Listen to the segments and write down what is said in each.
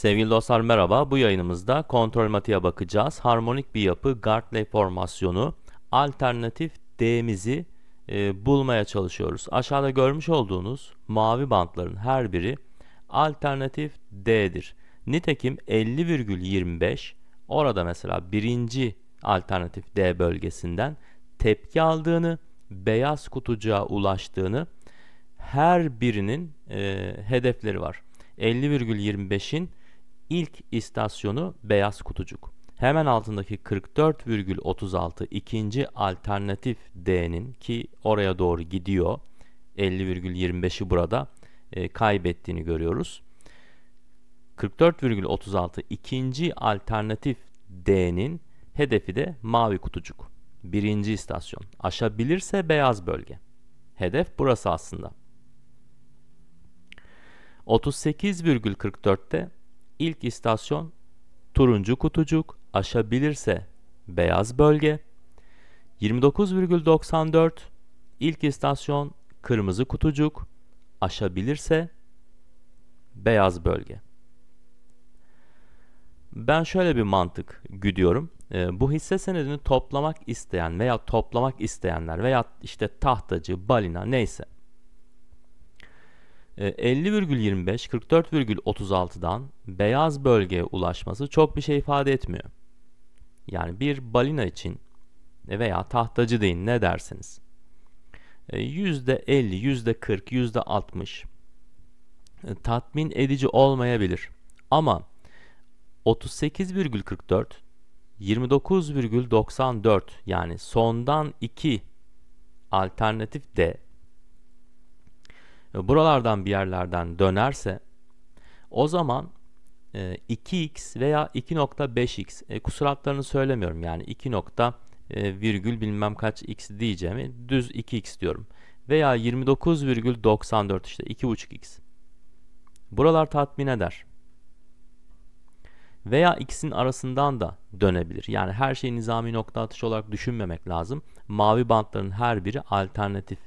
Sevgili dostlar merhaba. Bu yayınımızda kontrol matiğe bakacağız. Harmonik bir yapı Gartley formasyonu alternatif D'mizi e, bulmaya çalışıyoruz. Aşağıda görmüş olduğunuz mavi bantların her biri alternatif D'dir. Nitekim 50,25 orada mesela birinci alternatif D bölgesinden tepki aldığını, beyaz kutucuğa ulaştığını her birinin e, hedefleri var. 50,25'in İlk istasyonu Beyaz Kutucuk. Hemen altındaki 44,36 ikinci alternatif D'nin ki oraya doğru gidiyor. 50,25'i burada e, kaybettiğini görüyoruz. 44,36 ikinci alternatif D'nin hedefi de mavi kutucuk. Birinci istasyon. Aşabilirse beyaz bölge. Hedef burası aslında. 38,44'te İlk istasyon turuncu kutucuk aşabilirse beyaz bölge. 29,94 ilk istasyon kırmızı kutucuk aşabilirse beyaz bölge. Ben şöyle bir mantık güdüyorum. E, bu hisse senedini toplamak isteyen veya toplamak isteyenler veya işte tahtacı, balina neyse 50,25 ee, 44,36'dan beyaz bölgeye ulaşması çok bir şey ifade etmiyor. Yani bir balina için veya tahtacı deyin ne dersiniz? %50, %40, %60 tatmin edici olmayabilir. Ama 38,44 29,94 yani sondan 2 alternatif de buralardan bir yerlerden dönerse o zaman 2x e, veya 2.5x e, kusuratlarını söylemiyorum yani 2. E, virgül bilmem kaç x diyeceğimi düz 2x diyorum veya 29,94 işte 2.5x buralar tatmin eder veya x'in arasından da dönebilir. Yani her şeyi nizami nokta atışı olarak düşünmemek lazım. Mavi bantların her biri alternatif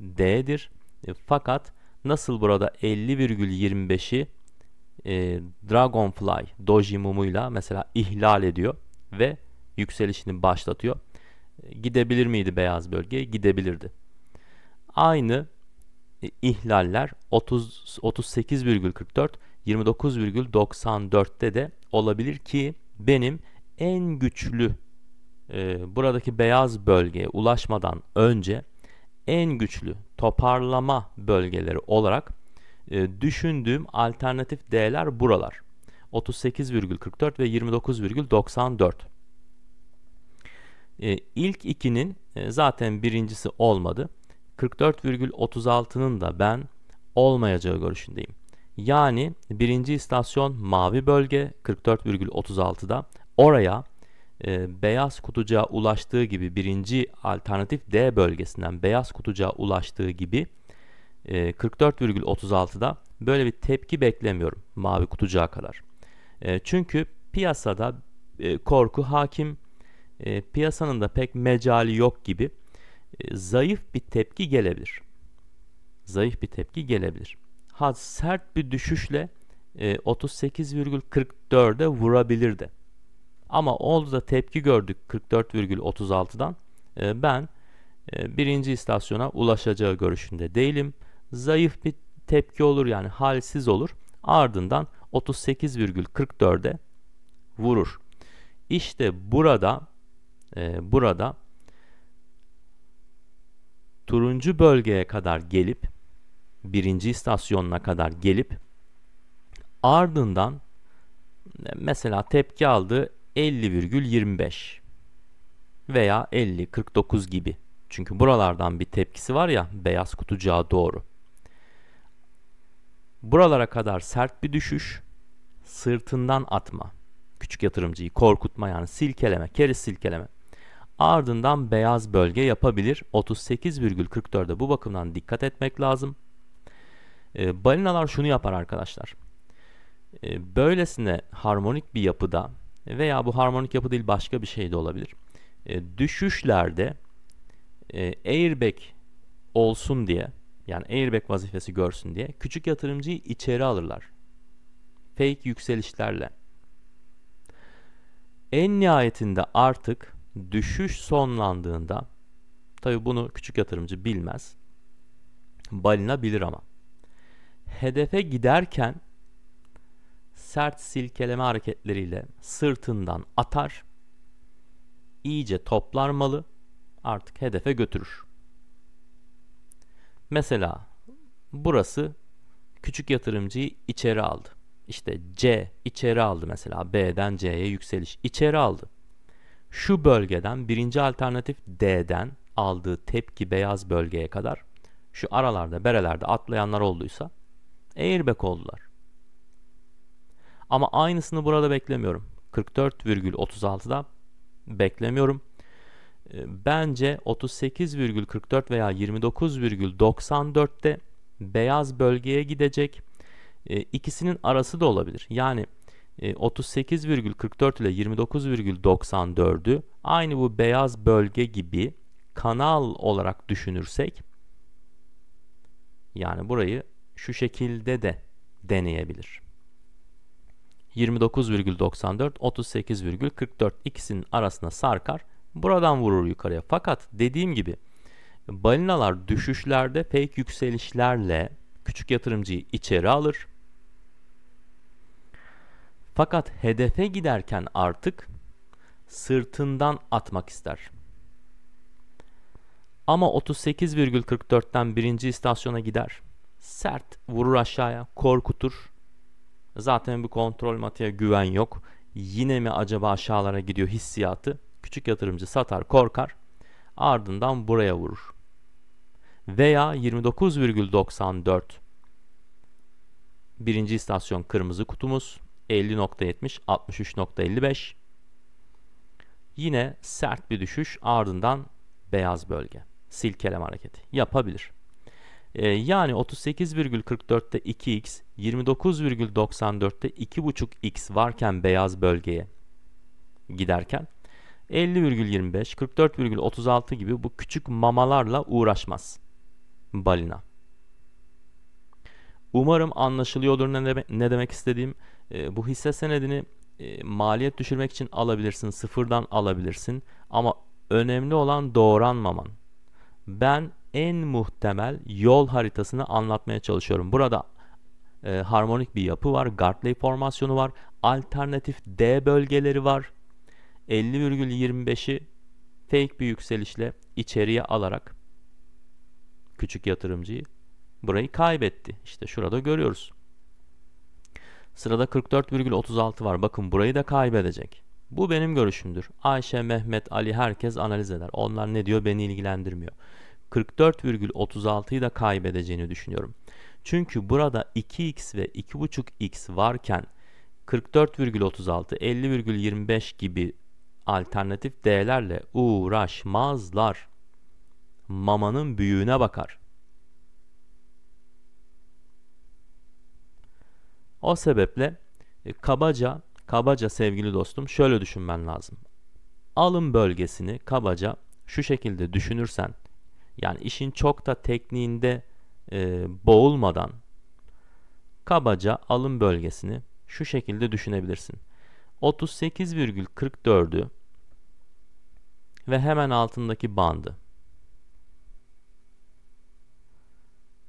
D'dir e, fakat nasıl burada 50,25'i e, Dragonfly Doji mumuyla mesela ihlal ediyor ve yükselişini başlatıyor. E, gidebilir miydi beyaz bölge? Gidebilirdi. Aynı e, ihlaller 30 38,44 29,94'te de olabilir ki benim en güçlü e, buradaki beyaz bölgeye ulaşmadan önce en güçlü toparlama bölgeleri olarak e, düşündüğüm alternatif değerler buralar. 38,44 ve 29,94. E, ilk ikinin e, zaten birincisi olmadı. 44,36'nın da ben olmayacağı görüşündeyim. Yani birinci istasyon mavi bölge 44,36'da oraya e, beyaz kutucuğa ulaştığı gibi birinci alternatif D bölgesinden beyaz kutucuğa ulaştığı gibi e, 44,36'da böyle bir tepki beklemiyorum mavi kutucuğa kadar. E, çünkü piyasada e, korku hakim e, piyasanın da pek mecali yok gibi e, zayıf bir tepki gelebilir. Zayıf bir tepki gelebilir. Ha sert bir düşüşle e, 38,44'e vurabilir de. Ama oldu da tepki gördük 44,36'dan. Ee, ben e, birinci istasyona ulaşacağı görüşünde değilim. Zayıf bir tepki olur yani halsiz olur. Ardından 38,44'e vurur. İşte burada e, burada turuncu bölgeye kadar gelip birinci istasyonuna kadar gelip ardından e, mesela tepki aldı. 50,25 veya 50.49 gibi. Çünkü buralardan bir tepkisi var ya beyaz kutucuğa doğru. Buralara kadar sert bir düşüş, sırtından atma. Küçük yatırımcıyı korkutma yani silkeleme, keriz silkeleme. Ardından beyaz bölge yapabilir. 38,44'de bu bakımdan dikkat etmek lazım. E, balinalar şunu yapar arkadaşlar. E, böylesine harmonik bir yapıda veya bu harmonik yapı değil başka bir şey de olabilir. E, düşüşlerde e, airbag olsun diye yani airbag vazifesi görsün diye küçük yatırımcıyı içeri alırlar. Fake yükselişlerle. En nihayetinde artık düşüş sonlandığında tabi bunu küçük yatırımcı bilmez. Balina bilir ama. Hedefe giderken sert silkeleme hareketleriyle sırtından atar, iyice toplar malı artık hedefe götürür. Mesela burası küçük yatırımcıyı içeri aldı. İşte C içeri aldı mesela B'den C'ye yükseliş içeri aldı. Şu bölgeden birinci alternatif D'den aldığı tepki beyaz bölgeye kadar şu aralarda berelerde atlayanlar olduysa airbag oldular. Ama aynısını burada beklemiyorum. 44,36'da beklemiyorum. Ee, bence 38,44 veya 29,94'te beyaz bölgeye gidecek. Ee, ikisinin arası da olabilir. Yani 38,44 e, ile 29,94'ü aynı bu beyaz bölge gibi kanal olarak düşünürsek yani burayı şu şekilde de deneyebilir. 29,94, 38,44 ikisinin arasına sarkar. Buradan vurur yukarıya. Fakat dediğim gibi balinalar düşüşlerde fake yükselişlerle küçük yatırımcıyı içeri alır. Fakat hedefe giderken artık sırtından atmak ister. Ama 38,44'ten birinci istasyona gider. Sert vurur aşağıya, korkutur Zaten bu kontrol matiğe güven yok. Yine mi acaba aşağılara gidiyor hissiyatı? Küçük yatırımcı satar korkar. Ardından buraya vurur. Veya 29,94 Birinci istasyon kırmızı kutumuz 50.70 63.55 Yine sert bir düşüş ardından beyaz bölge silkeleme hareketi yapabilir. E, yani 38,44'te 2x, 29,94'te 2,5x varken beyaz bölgeye giderken 50,25, 44,36 gibi bu küçük mamalarla uğraşmaz balina. Umarım anlaşılıyordur ne, deme, ne demek istediğim. E, bu hisse senedini e, maliyet düşürmek için alabilirsin, sıfırdan alabilirsin ama önemli olan doğranmaman. Ben en muhtemel yol haritasını anlatmaya çalışıyorum. Burada e, harmonik bir yapı var, Gartley formasyonu var, alternatif D bölgeleri var. 50,25'i fake bir yükselişle içeriye alarak küçük yatırımcıyı burayı kaybetti. İşte şurada görüyoruz. Sırada 44,36 var. Bakın burayı da kaybedecek. Bu benim görüşümdür. Ayşe, Mehmet, Ali herkes analiz eder. Onlar ne diyor beni ilgilendirmiyor. 44,36'yı da kaybedeceğini düşünüyorum. Çünkü burada 2x ve 2,5x varken 44,36, 50,25 gibi alternatif değerlerle uğraşmazlar. Mamanın büyüğüne bakar. O sebeple e, kabaca kabaca sevgili dostum şöyle düşünmen lazım. Alım bölgesini kabaca şu şekilde düşünürsen yani işin çok da tekniğinde e, boğulmadan kabaca alım bölgesini şu şekilde düşünebilirsin. 38,44'ü ve hemen altındaki bandı.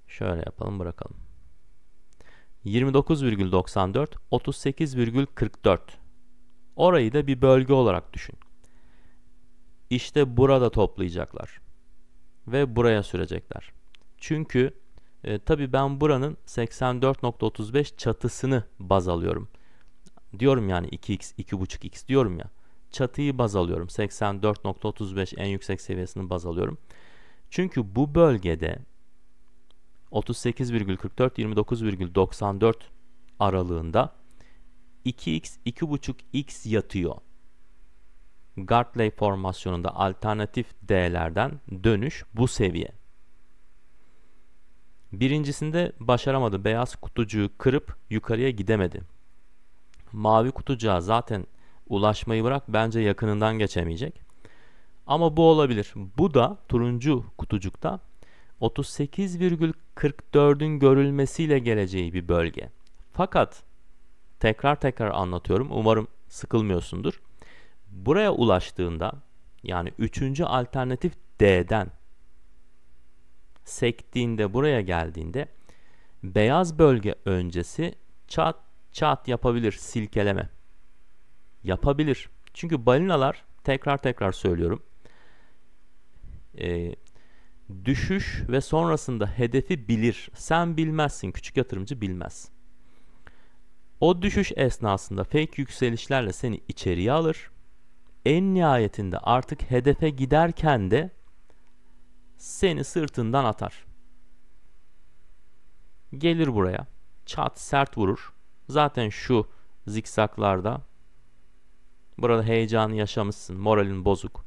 Şöyle yapalım bırakalım. 29,94 38,44 Orayı da bir bölge olarak düşün. İşte burada toplayacaklar ve buraya sürecekler. Çünkü e, tabii ben buranın 84.35 çatısını baz alıyorum. Diyorum yani 2x, 2.5x diyorum ya. Çatıyı baz alıyorum. 84.35 en yüksek seviyesini baz alıyorum. Çünkü bu bölgede 38,44-29,94 aralığında 2x, 2.5x yatıyor. Gartley formasyonunda alternatif D'lerden dönüş bu seviye. Birincisinde başaramadı. Beyaz kutucuğu kırıp yukarıya gidemedi. Mavi kutucuğa zaten ulaşmayı bırak bence yakınından geçemeyecek. Ama bu olabilir. Bu da turuncu kutucukta 38,44'ün görülmesiyle geleceği bir bölge. Fakat tekrar tekrar anlatıyorum. Umarım sıkılmıyorsundur. Buraya ulaştığında yani üçüncü alternatif D'den sektiğinde buraya geldiğinde beyaz bölge öncesi çat çat yapabilir silkeleme. Yapabilir. Çünkü balinalar tekrar tekrar söylüyorum. E, düşüş ve sonrasında hedefi bilir. Sen bilmezsin. Küçük yatırımcı bilmez. O düşüş esnasında fake yükselişlerle seni içeriye alır en nihayetinde artık hedefe giderken de seni sırtından atar. Gelir buraya. Çat sert vurur. Zaten şu zikzaklarda burada heyecanı yaşamışsın. Moralin bozuk.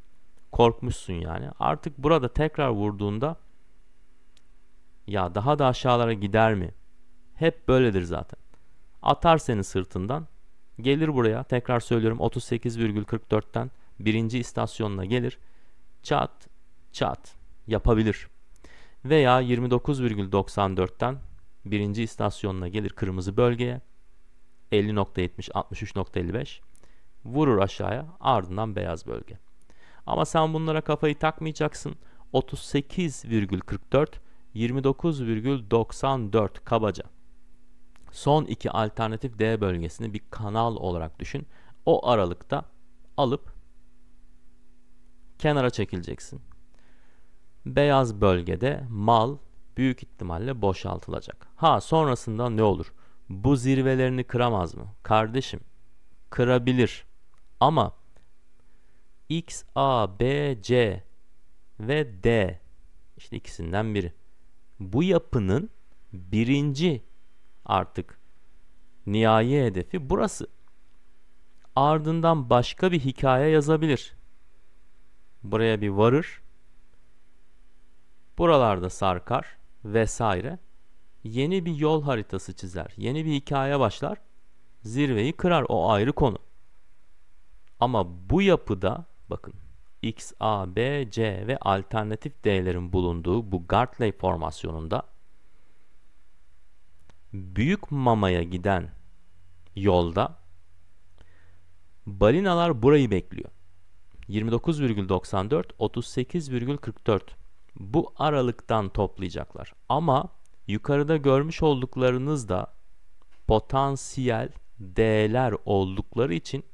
Korkmuşsun yani. Artık burada tekrar vurduğunda ya daha da aşağılara gider mi? Hep böyledir zaten. Atar seni sırtından Gelir buraya tekrar söylüyorum 38,44'ten birinci istasyonuna gelir. Çat çat yapabilir. Veya 29,94'ten birinci istasyonuna gelir kırmızı bölgeye. 50.70 63.55 vurur aşağıya ardından beyaz bölge. Ama sen bunlara kafayı takmayacaksın. 38,44 29,94 kabaca son iki alternatif D bölgesini bir kanal olarak düşün. O aralıkta alıp kenara çekileceksin. Beyaz bölgede mal büyük ihtimalle boşaltılacak. Ha sonrasında ne olur? Bu zirvelerini kıramaz mı? Kardeşim kırabilir ama X, A, B, C ve D işte ikisinden biri. Bu yapının birinci artık nihai hedefi burası. Ardından başka bir hikaye yazabilir. Buraya bir varır. Buralarda sarkar vesaire. Yeni bir yol haritası çizer. Yeni bir hikaye başlar. Zirveyi kırar o ayrı konu. Ama bu yapıda bakın X, A, B, C ve alternatif D'lerin bulunduğu bu Gartley formasyonunda Büyük Mama'ya giden yolda balinalar burayı bekliyor. 29,94 38,44 bu aralıktan toplayacaklar. Ama yukarıda görmüş olduklarınız da potansiyel değerler oldukları için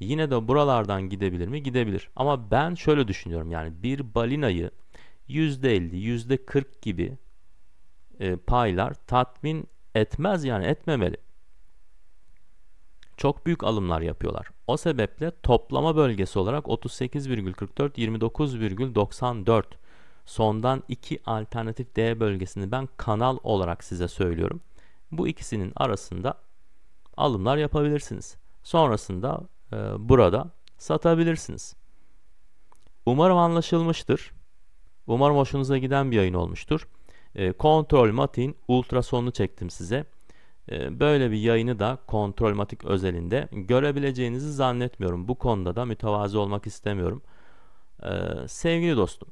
yine de buralardan gidebilir mi? Gidebilir. Ama ben şöyle düşünüyorum yani bir balinayı %50, %40 gibi e, paylar tatmin Etmez yani etmemeli. Çok büyük alımlar yapıyorlar. O sebeple toplama bölgesi olarak 38,44 29,94 sondan iki alternatif D bölgesini ben kanal olarak size söylüyorum. Bu ikisinin arasında alımlar yapabilirsiniz. Sonrasında e, burada satabilirsiniz. Umarım anlaşılmıştır. Umarım hoşunuza giden bir yayın olmuştur. E, Kontrol Matin ultrasonunu çektim size. E, böyle bir yayını da Kontrol Matik özelinde görebileceğinizi zannetmiyorum. Bu konuda da mütevazi olmak istemiyorum. E, sevgili dostum,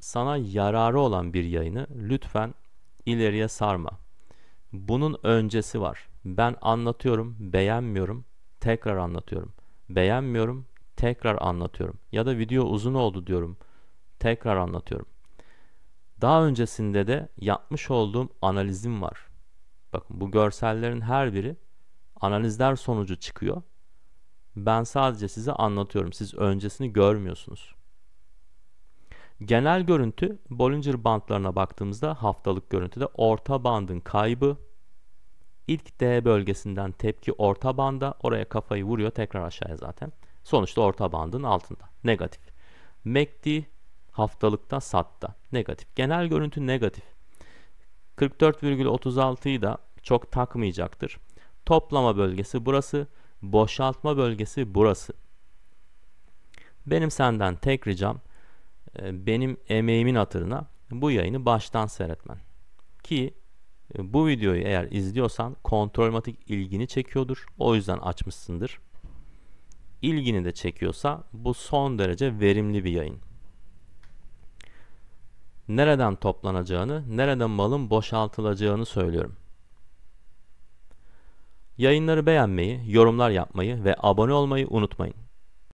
sana yararı olan bir yayını lütfen ileriye sarma. Bunun öncesi var. Ben anlatıyorum, beğenmiyorum, tekrar anlatıyorum. Beğenmiyorum, tekrar anlatıyorum. Ya da video uzun oldu diyorum, tekrar anlatıyorum. Daha öncesinde de yapmış olduğum analizim var. Bakın bu görsellerin her biri analizler sonucu çıkıyor. Ben sadece size anlatıyorum. Siz öncesini görmüyorsunuz. Genel görüntü Bollinger bandlarına baktığımızda haftalık görüntüde orta bandın kaybı ilk D bölgesinden tepki orta banda oraya kafayı vuruyor tekrar aşağıya zaten. Sonuçta orta bandın altında. Negatif. MACD Haftalıkta satta. Negatif. Genel görüntü negatif. 44,36'yı da çok takmayacaktır. Toplama bölgesi burası. Boşaltma bölgesi burası. Benim senden tek ricam e, benim emeğimin hatırına bu yayını baştan seyretmen. Ki e, bu videoyu eğer izliyorsan kontrolmatik ilgini çekiyordur. O yüzden açmışsındır. İlgini de çekiyorsa bu son derece verimli bir yayın nereden toplanacağını, nereden malın boşaltılacağını söylüyorum. Yayınları beğenmeyi, yorumlar yapmayı ve abone olmayı unutmayın.